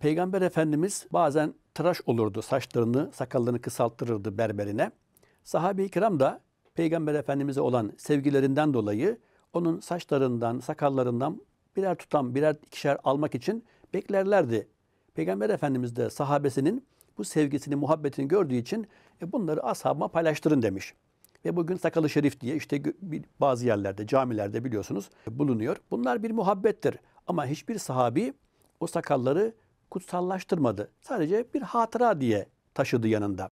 Peygamber Efendimiz bazen tıraş olurdu. Saçlarını, sakallarını kısalttırırdı berberine. Sahabe-i kiram da Peygamber Efendimiz'e olan sevgilerinden dolayı onun saçlarından, sakallarından birer tutam, birer ikişer almak için beklerlerdi. Peygamber Efendimiz de sahabesinin bu sevgisini, muhabbetini gördüğü için e, bunları ashabıma paylaştırın demiş. Ve bugün sakalı şerif diye işte bazı yerlerde, camilerde biliyorsunuz bulunuyor. Bunlar bir muhabbettir. Ama hiçbir sahabi o sakalları kutsallaştırmadı. Sadece bir hatıra diye taşıdı yanında.